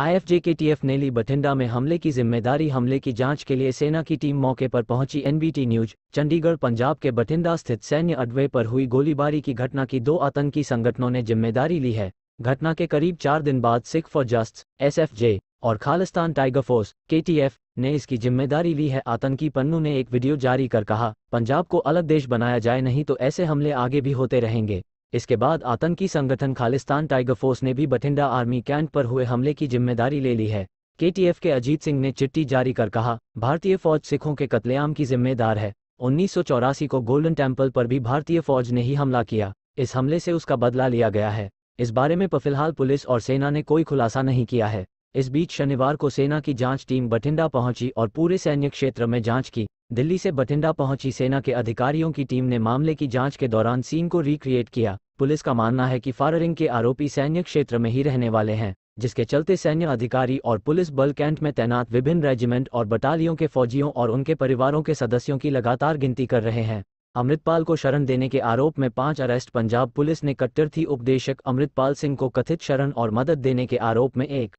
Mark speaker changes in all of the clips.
Speaker 1: आईएफजेकेटीएफ ने ली बठिंडा में हमले की जिम्मेदारी हमले की जांच के लिए सेना की टीम मौके पर पहुंची एनबीटी न्यूज चंडीगढ़ पंजाब के बठिंडा स्थित सैन्य अड्डे पर हुई गोलीबारी की घटना की दो आतंकी संगठनों ने जिम्मेदारी ली है घटना के करीब चार दिन बाद सिख फॉर जस्ट एस और खालिस्तान टाइगर फोर्स केटीएफ ने इसकी जिम्मेदारी ली है आतंकी पन्नू ने एक वीडियो जारी कर कहा पंजाब को अलग देश बनाया जाए नहीं तो ऐसे हमले आगे भी होते रहेंगे इसके बाद आतंकी संगठन खालिस्तान टाइगर फोर्स ने भी बठिंडा आर्मी कैंट पर हुए हमले की जिम्मेदारी ले ली है केटीएफ के अजीत सिंह ने चिट्ठी जारी कर कहा भारतीय फौज सिखों के कत्लेआम की जिम्मेदार है उन्नीस को गोल्डन टेम्पल पर भी भारतीय फौज ने ही हमला किया इस हमले से उसका बदला लिया गया है इस बारे में फिलहाल पुलिस और सेना ने कोई खुलासा नहीं किया है इस बीच शनिवार को सेना की जांच टीम बठिंडा पहुंची और पूरे सैन्य क्षेत्र में जांच की दिल्ली से बठिंडा पहुंची सेना के अधिकारियों की टीम ने मामले की जांच के दौरान सीन को रिक्रिएट किया पुलिस का मानना है कि फायरिंग के आरोपी सैन्य क्षेत्र में ही रहने वाले हैं जिसके चलते सैन्य अधिकारी और पुलिस बल कैंट में तैनात विभिन्न रेजिमेंट और बटालियों के फौजियों और उनके परिवारों के सदस्यों की लगातार गिनती कर रहे हैं अमृतपाल को शरण देने के आरोप में पांच अरेस्ट पंजाब पुलिस ने कट्टरथी उपदेशक अमृतपाल सिंह को कथित शरण और मदद देने के आरोप में एक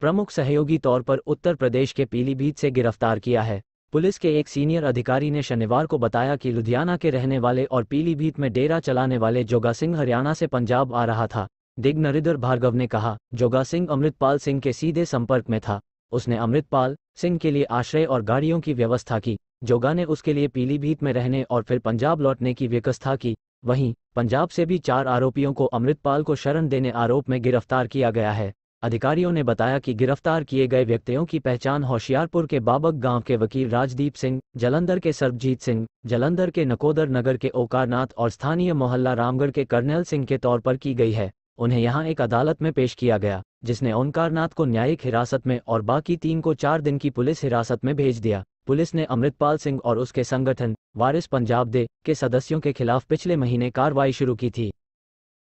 Speaker 1: प्रमुख सहयोगी तौर पर उत्तर प्रदेश के पीलीभीत से गिरफ्तार किया है पुलिस के एक सीनियर अधिकारी ने शनिवार को बताया कि लुधियाना के रहने वाले और पीलीभीत में डेरा चलाने वाले जोगा सिंह हरियाणा से पंजाब आ रहा था दिग नरिदर भार्गव ने कहा जोगा सिंह अमृतपाल सिंह के सीधे संपर्क में था उसने अमृतपाल सिंह के लिए आश्रय और गाड़ियों की व्यवस्था की जोगा ने उसके लिए पीलीभीत में रहने और फिर पंजाब लौटने की व्यवस्था की वहीं पंजाब से भी चार आरोपियों को अमृतपाल को शरण देने आरोप में गिरफ्तार किया गया है अधिकारियों ने बताया कि गिरफ्तार किए गए व्यक्तियों की पहचान होशियारपुर के बाबक गांव के वकील राजदीप सिंह जलंधर के सरबजीत सिंह जलंधर के नकोदर नगर के ओकारनाथ और स्थानीय मोहल्ला रामगढ़ के कर्नल सिंह के तौर पर की गई है उन्हें यहां एक अदालत में पेश किया गया जिसने ओंकारनाथ को न्यायिक हिरासत में और बाकी तीन को चार दिन की पुलिस हिरासत में भेज दिया पुलिस ने अमृतपाल सिंह और उसके संगठन वारिस पंजाब दे के सदस्यों के खिलाफ पिछले महीने कार्रवाई शुरू की थी